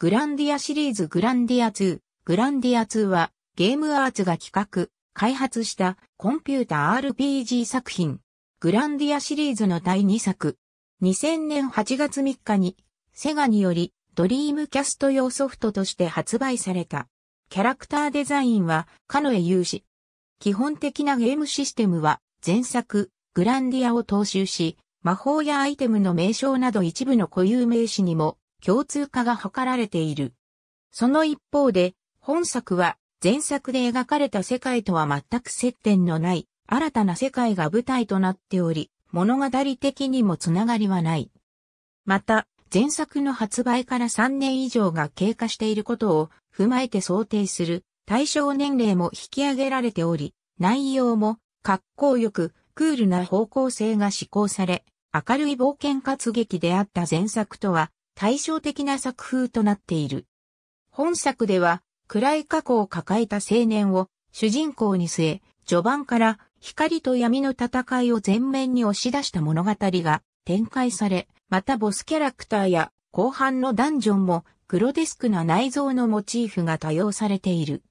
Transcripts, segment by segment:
グランディアシリーズグランディア2。グランディア2はゲームアーツが企画、開発したコンピュータ RPG 作品。グランディアシリーズの第2作。2000年8月3日にセガによりドリームキャスト用ソフトとして発売された。キャラクターデザインは、カノエ有志。基本的なゲームシステムは、前作、グランディアを踏襲し、魔法やアイテムの名称など一部の固有名詞にも共通化が図られている。その一方で、本作は前作で描かれた世界とは全く接点のない新たな世界が舞台となっており、物語的にもつながりはない。また、前作の発売から3年以上が経過していることを踏まえて想定する対象年齢も引き上げられており、内容も格好よくクールな方向性が施行され、明るい冒険活劇であった前作とは対照的な作風となっている。本作では、暗い過去を抱えた青年を主人公に据え、序盤から光と闇の戦いを前面に押し出した物語が展開され、またボスキャラクターや後半のダンジョンもグロデスクな内臓のモチーフが多用されている。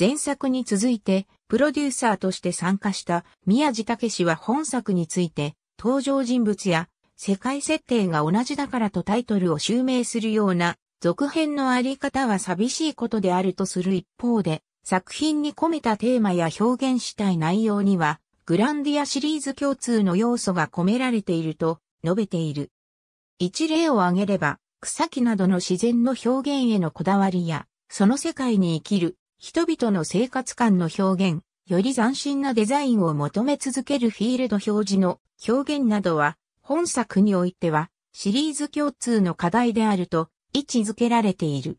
前作に続いてプロデューサーとして参加した宮地武は本作について登場人物や世界設定が同じだからとタイトルを襲名するような続編のあり方は寂しいことであるとする一方で、作品に込めたテーマや表現したい内容には、グランディアシリーズ共通の要素が込められていると述べている。一例を挙げれば、草木などの自然の表現へのこだわりや、その世界に生きる人々の生活感の表現、より斬新なデザインを求め続けるフィールド表示の表現などは本作においては、シリーズ共通の課題であると位置づけられている。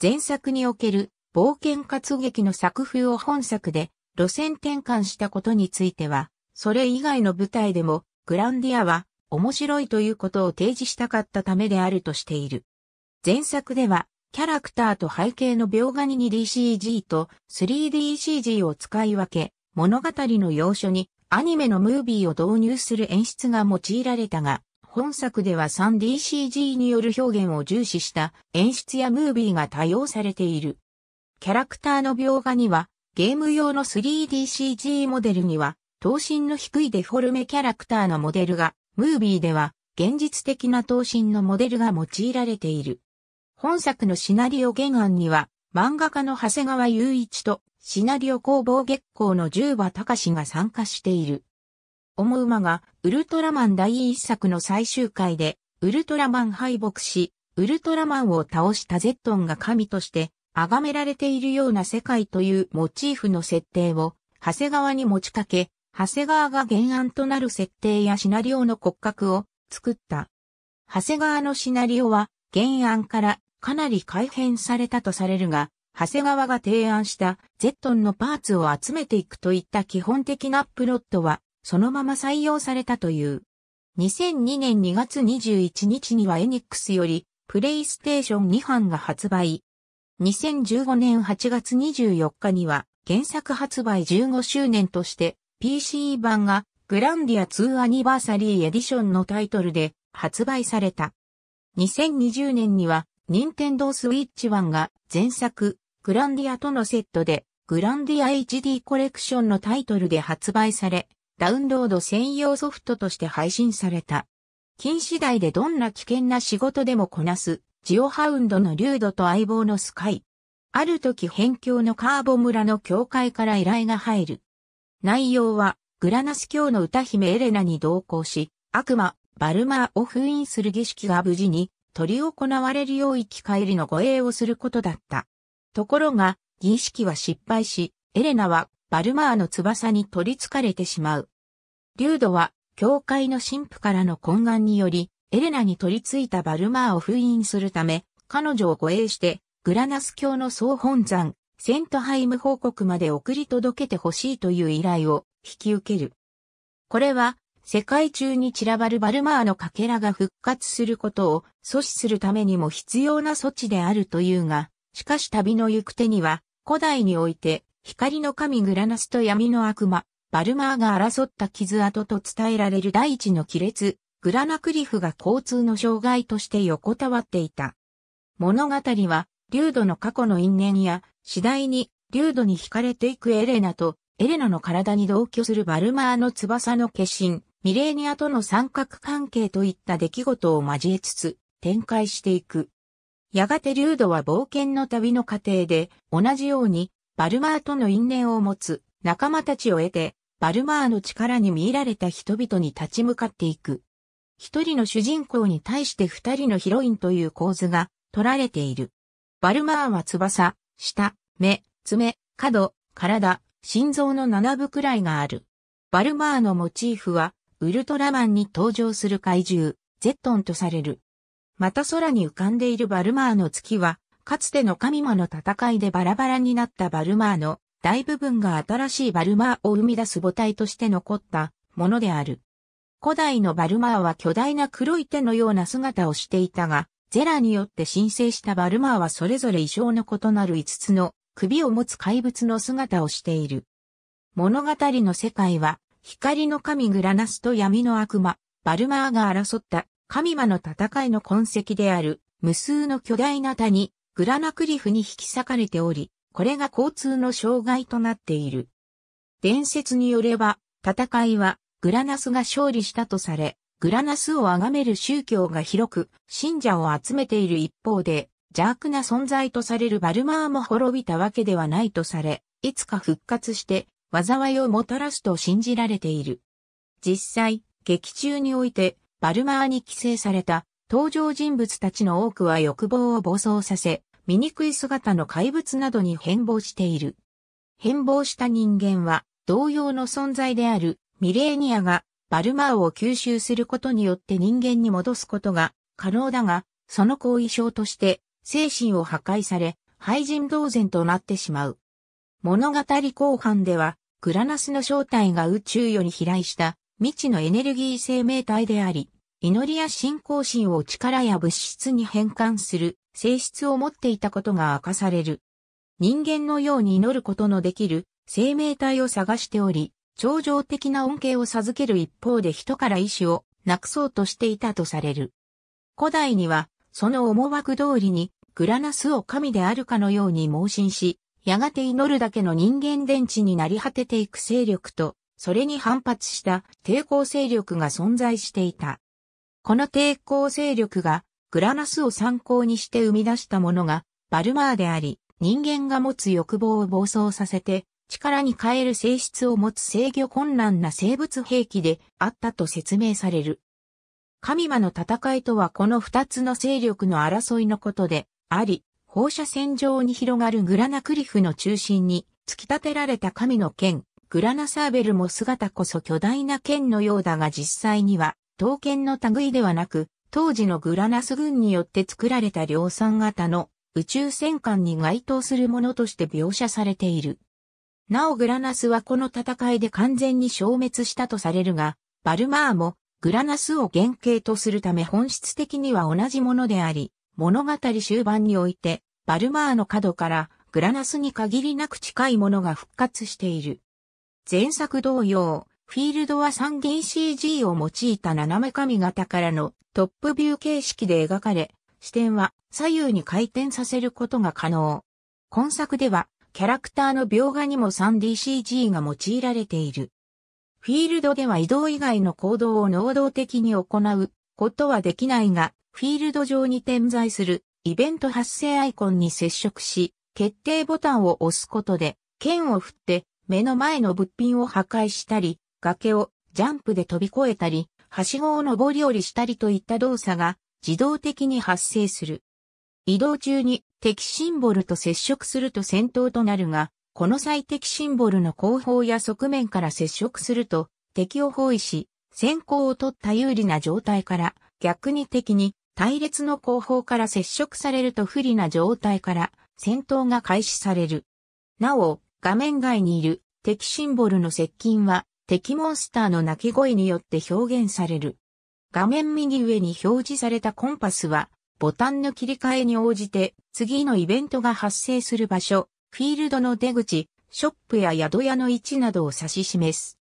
前作における冒険活劇の作風を本作で路線転換したことについては、それ以外の舞台でもグランディアは面白いということを提示したかったためであるとしている。前作ではキャラクターと背景の描画に 2DCG と 3DCG を使い分け、物語の要所にアニメのムービーを導入する演出が用いられたが、本作では 3DCG による表現を重視した演出やムービーが多用されている。キャラクターの描画には、ゲーム用の 3DCG モデルには、等身の低いデフォルメキャラクターのモデルが、ムービーでは、現実的な等身のモデルが用いられている。本作のシナリオ原案には、漫画家の長谷川雄一とシナリオ工房月光の十馬隆が参加している。思うまがウルトラマン第一作の最終回でウルトラマン敗北し、ウルトラマンを倒したゼットンが神として崇められているような世界というモチーフの設定を長谷川に持ちかけ、長谷川が原案となる設定やシナリオの骨格を作った。長谷川のシナリオは原案からかなり改変されたとされるが、長谷川が提案したゼットンのパーツを集めていくといった基本的なプロットは、そのまま採用されたという。2002年2月21日にはエニックスより、プレイステーション2版が発売。2015年8月24日には、原作発売15周年として、PC 版がグランディア2アニバーサリーエディションのタイトルで発売された。2020年には、任天堂ンドースイッチ1が前作、グランディアとのセットで、グランディア HD コレクションのタイトルで発売され、ダウンロード専用ソフトとして配信された。禁次第でどんな危険な仕事でもこなす、ジオハウンドのリュードと相棒のスカイ。ある時辺境のカーボ村の教会から依頼が入る。内容は、グラナス教の歌姫エレナに同行し、悪魔、バルマーを封印する儀式が無事に、取り行われるよう生き返りの護衛をすることだった。ところが、儀式は失敗し、エレナはバルマーの翼に取り憑かれてしまう。リュードは、教会の神父からの懇願により、エレナに取り付いたバルマーを封印するため、彼女を護衛して、グラナス教の総本山、セントハイム報告まで送り届けてほしいという依頼を引き受ける。これは、世界中に散らばるバルマーの欠片が復活することを阻止するためにも必要な措置であるというが、しかし旅の行く手には、古代において、光の神グラナスと闇の悪魔、バルマーが争った傷跡と伝えられる第一の亀裂、グラナクリフが交通の障害として横たわっていた。物語は、流ドの過去の因縁や、次第に、流ドに惹かれていくエレナと、エレナの体に同居するバルマーの翼の化身、ミレーニアとの三角関係といった出来事を交えつつ、展開していく。やがてリュードは冒険の旅の過程で、同じように、バルマーとの因縁を持つ仲間たちを得て、バルマーの力に見入られた人々に立ち向かっていく。一人の主人公に対して二人のヒロインという構図が取られている。バルマーは翼、舌、目、爪、角、体、心臓の七部くらいがある。バルマーのモチーフは、ウルトラマンに登場する怪獣、ゼットンとされる。また空に浮かんでいるバルマーの月は、かつての神魔の戦いでバラバラになったバルマーの大部分が新しいバルマーを生み出す母体として残ったものである。古代のバルマーは巨大な黒い手のような姿をしていたが、ゼラによって申請したバルマーはそれぞれ異常の異なる5つの首を持つ怪物の姿をしている。物語の世界は光の神グラナスと闇の悪魔、バルマーが争った神間の戦いの痕跡である無数の巨大な谷、グラナクリフに引き裂かれており、これが交通の障害となっている。伝説によれば、戦いはグラナスが勝利したとされ、グラナスを崇める宗教が広く、信者を集めている一方で、邪悪な存在とされるバルマーも滅びたわけではないとされ、いつか復活して災いをもたらすと信じられている。実際、劇中においてバルマーに寄生された登場人物たちの多くは欲望を暴走させ、醜い姿の怪物などに変貌している。変貌した人間は同様の存在であるミレーニアがバルマーを吸収することによって人間に戻すことが可能だが、その後遺症として精神を破壊され、廃人同然となってしまう。物語後半では、グラナスの正体が宇宙より飛来した未知のエネルギー生命体であり、祈りや信仰心を力や物質に変換する性質を持っていたことが明かされる。人間のように祈ることのできる生命体を探しており、超常的な恩恵を授ける一方で人から意志をなくそうとしていたとされる。古代には、その思惑通りに、グラナスを神であるかのように盲信し、やがて祈るだけの人間電池になり果てていく勢力と、それに反発した抵抗勢力が存在していた。この抵抗勢力がグラナスを参考にして生み出したものがバルマーであり、人間が持つ欲望を暴走させて力に変える性質を持つ制御困難な生物兵器であったと説明される。神魔の戦いとはこの二つの勢力の争いのことであり、放射線状に広がるグラナクリフの中心に突き立てられた神の剣、グラナサーベルも姿こそ巨大な剣のようだが実際には、刀剣の類ではなく、当時のグラナス軍によって作られた量産型の宇宙戦艦に該当するものとして描写されている。なおグラナスはこの戦いで完全に消滅したとされるが、バルマーもグラナスを原型とするため本質的には同じものであり、物語終盤において、バルマーの角からグラナスに限りなく近いものが復活している。前作同様、フィールドは 3DCG を用いた斜め髪型からのトップビュー形式で描かれ、視点は左右に回転させることが可能。今作ではキャラクターの描画にも 3DCG が用いられている。フィールドでは移動以外の行動を能動的に行うことはできないが、フィールド上に点在するイベント発生アイコンに接触し、決定ボタンを押すことで、剣を振って目の前の物品を破壊したり、崖をジャンプで飛び越えたり、はしごを登り降りしたりといった動作が自動的に発生する。移動中に敵シンボルと接触すると戦闘となるが、この際敵シンボルの後方や側面から接触すると敵を包囲し、先行を取った有利な状態から逆に敵に隊列の後方から接触されると不利な状態から戦闘が開始される。なお、画面外にいる敵シンボルの接近は敵モンスターの鳴き声によって表現される。画面右上に表示されたコンパスはボタンの切り替えに応じて次のイベントが発生する場所、フィールドの出口、ショップや宿屋の位置などを指し示す。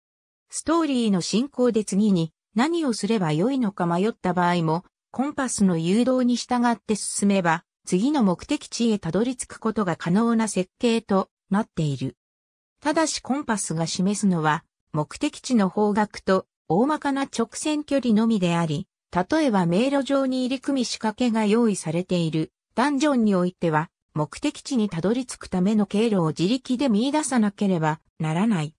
ストーリーの進行で次に何をすればよいのか迷った場合もコンパスの誘導に従って進めば次の目的地へたどり着くことが可能な設計となっている。ただしコンパスが示すのは、目的地の方角と大まかな直線距離のみであり、例えば迷路上に入り組み仕掛けが用意されているダンジョンにおいては、目的地にたどり着くための経路を自力で見出さなければならない。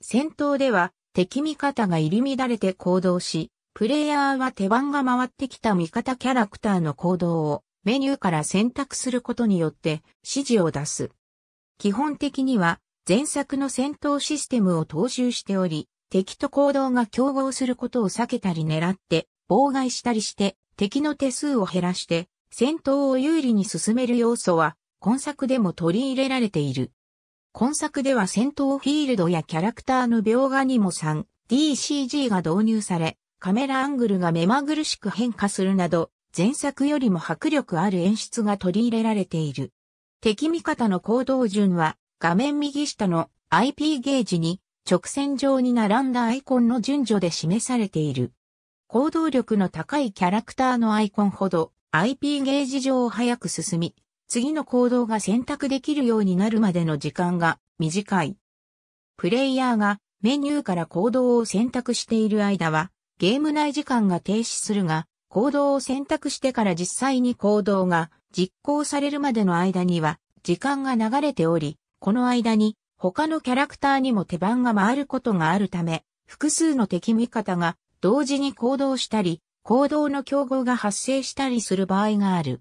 戦闘では敵味方が入り乱れて行動し、プレイヤーは手番が回ってきた味方キャラクターの行動をメニューから選択することによって指示を出す。基本的には前作の戦闘システムを踏襲しており、敵と行動が競合することを避けたり狙って妨害したりして敵の手数を減らして戦闘を有利に進める要素は今作でも取り入れられている。今作では戦闘フィールドやキャラクターの描画にも 3DCG が導入され、カメラアングルが目まぐるしく変化するなど、前作よりも迫力ある演出が取り入れられている。敵味方の行動順は画面右下の IP ゲージに直線上に並んだアイコンの順序で示されている。行動力の高いキャラクターのアイコンほど IP ゲージ上を早く進み、次の行動が選択できるようになるまでの時間が短い。プレイヤーがメニューから行動を選択している間はゲーム内時間が停止するが、行動を選択してから実際に行動が実行されるまでの間には時間が流れており、この間に他のキャラクターにも手番が回ることがあるため、複数の敵味方が同時に行動したり、行動の競合が発生したりする場合がある。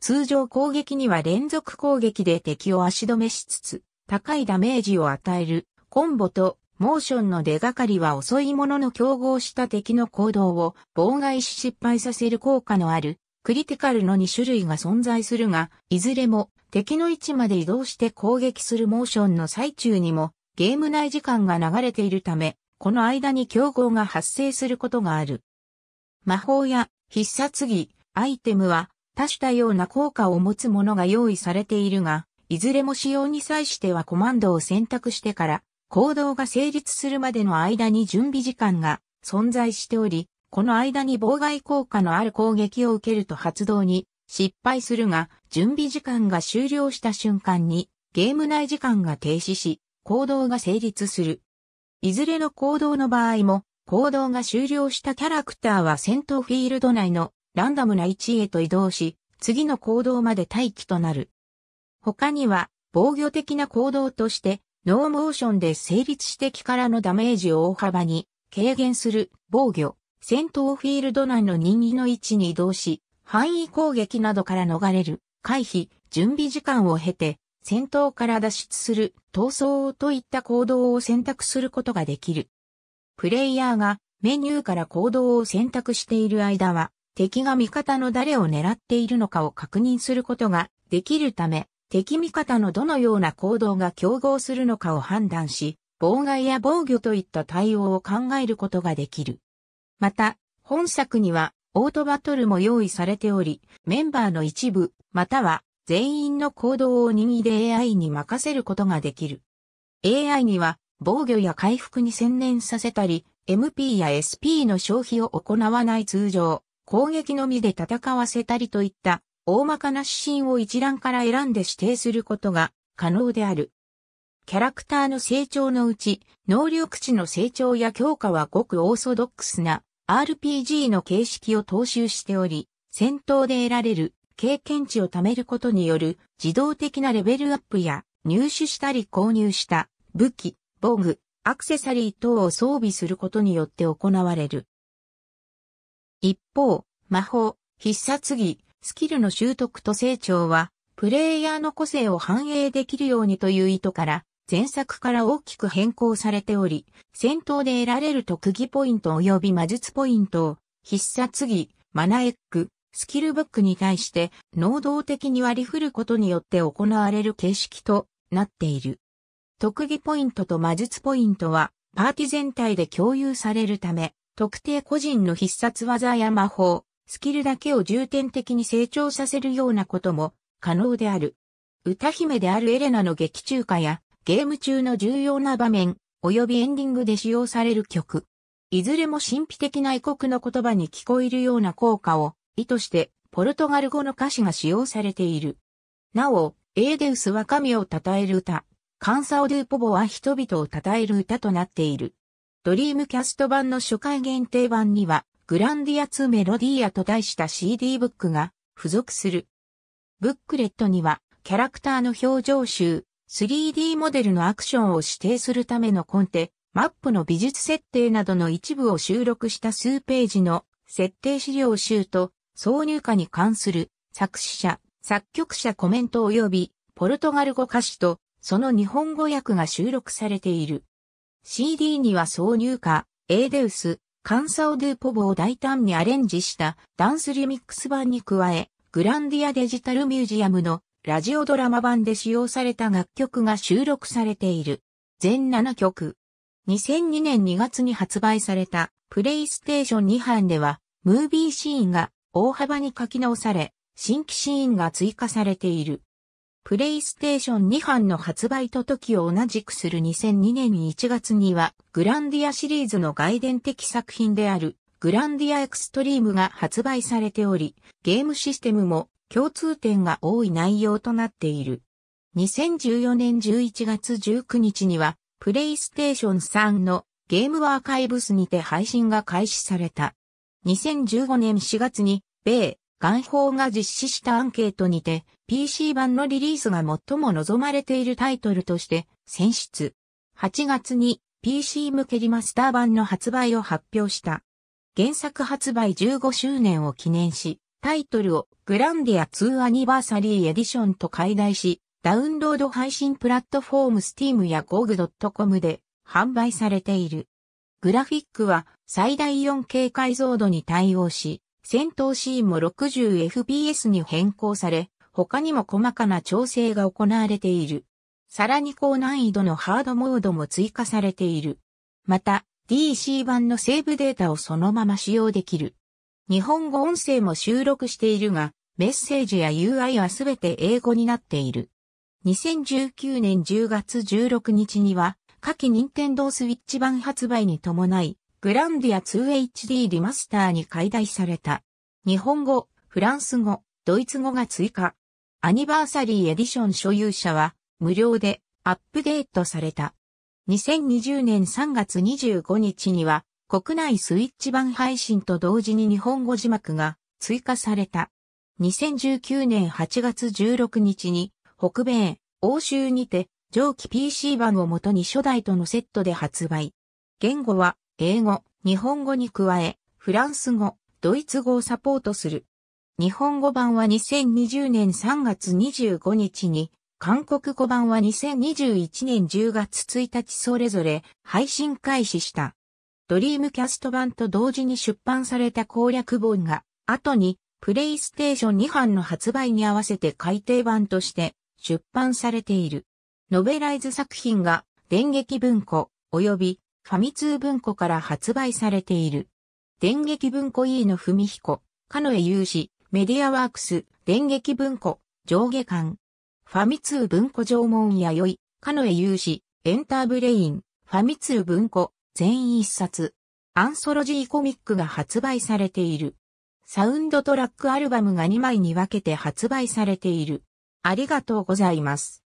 通常攻撃には連続攻撃で敵を足止めしつつ、高いダメージを与える、コンボとモーションの出がかりは遅いものの競合した敵の行動を妨害し失敗させる効果のあるクリティカルの2種類が存在するが、いずれも敵の位置まで移動して攻撃するモーションの最中にもゲーム内時間が流れているため、この間に競合が発生することがある。魔法や必殺技、アイテムは多種多様な効果を持つものが用意されているが、いずれも使用に際してはコマンドを選択してから行動が成立するまでの間に準備時間が存在しており、この間に妨害効果のある攻撃を受けると発動に失敗するが、準備時間が終了した瞬間にゲーム内時間が停止し、行動が成立する。いずれの行動の場合も、行動が終了したキャラクターは戦闘フィールド内のランダムな位置へと移動し、次の行動まで待機となる。他には、防御的な行動として、ノーモーションで成立して敵からのダメージを大幅に軽減する防御。戦闘フィールド内の任意の位置に移動し、範囲攻撃などから逃れる、回避、準備時間を経て、戦闘から脱出する、逃走といった行動を選択することができる。プレイヤーがメニューから行動を選択している間は、敵が味方の誰を狙っているのかを確認することができるため、敵味方のどのような行動が競合するのかを判断し、妨害や防御といった対応を考えることができる。また、本作にはオートバトルも用意されており、メンバーの一部、または全員の行動を任意で AI に任せることができる。AI には防御や回復に専念させたり、MP や SP の消費を行わない通常、攻撃のみで戦わせたりといった大まかな指針を一覧から選んで指定することが可能である。キャラクターの成長のうち、能力値の成長や強化はごくオーソドックスな RPG の形式を踏襲しており、戦闘で得られる経験値を貯めることによる自動的なレベルアップや入手したり購入した武器、防具、アクセサリー等を装備することによって行われる。一方、魔法、必殺技、スキルの習得と成長は、プレイヤーの個性を反映できるようにという意図から、前作から大きく変更されており、戦闘で得られる特技ポイント及び魔術ポイントを必殺技、マナエッグ、スキルブックに対して能動的に割り振ることによって行われる形式となっている。特技ポイントと魔術ポイントはパーティ全体で共有されるため、特定個人の必殺技や魔法、スキルだけを重点的に成長させるようなことも可能である。歌姫であるエレナの劇中歌やゲーム中の重要な場面、及びエンディングで使用される曲。いずれも神秘的な異国の言葉に聞こえるような効果を意図してポルトガル語の歌詞が使用されている。なお、エーデウスは神を称える歌、カンサオ・ドゥ・ポボは人々を称える歌となっている。ドリームキャスト版の初回限定版には、グランディア2メロディアと題した CD ブックが付属する。ブックレットには、キャラクターの表情集、3D モデルのアクションを指定するためのコンテ、マップの美術設定などの一部を収録した数ページの設定資料集と挿入歌に関する作詞者、作曲者コメント及びポルトガル語歌詞とその日本語訳が収録されている。CD には挿入歌、エーデウス、カンサオドゥポボを大胆にアレンジしたダンスリミックス版に加え、グランディアデジタルミュージアムのラジオドラマ版で使用された楽曲が収録されている。全7曲。2002年2月に発売されたプレイステーション2版では、ムービーシーンが大幅に書き直され、新規シーンが追加されている。プレイステーション2版の発売と時を同じくする2002年1月には、グランディアシリーズの外伝的作品である、グランディアエクストリームが発売されており、ゲームシステムも共通点が多い内容となっている。2014年11月19日には、プレイステーション3のゲームアーカイブスにて配信が開始された。2015年4月に、米、元ーが実施したアンケートにて、PC 版のリリースが最も望まれているタイトルとして選出。8月に PC 向けリマスター版の発売を発表した。原作発売15周年を記念し、タイトルをグランディア2アニバーサリーエディションと解題し、ダウンロード配信プラットフォームスティームやグドッ c o m で販売されている。グラフィックは最大 4K 解像度に対応し、戦闘シーンも 60fps に変更され、他にも細かな調整が行われている。さらに高難易度のハードモードも追加されている。また、DC 版のセーブデータをそのまま使用できる。日本語音声も収録しているが、メッセージや UI はすべて英語になっている。2019年10月16日には、下記任天堂スイッチ版発売に伴い、グランディア 2HD リマスターに解題された。日本語、フランス語、ドイツ語が追加。アニバーサリーエディション所有者は、無料でアップデートされた。2020年3月25日には、国内スイッチ版配信と同時に日本語字幕が追加された。2019年8月16日に北米、欧州にて上記 PC 版をもとに初代とのセットで発売。言語は英語、日本語に加え、フランス語、ドイツ語をサポートする。日本語版は2020年3月25日に、韓国語版は2021年10月1日それぞれ配信開始した。ドリームキャスト版と同時に出版された攻略本が、後に、プレイステーション2版の発売に合わせて改訂版として出版されている。ノベライズ作品が電撃文庫及びファミ通文庫から発売されている。電撃文庫 E の文彦、かのえゆうし、メディアワークス、電撃文庫、上下巻。ファミ通文庫縄文やよい、かのえゆうし、エンターブレイン、ファミ通文庫、全一冊、アンソロジーコミックが発売されている。サウンドトラックアルバムが2枚に分けて発売されている。ありがとうございます。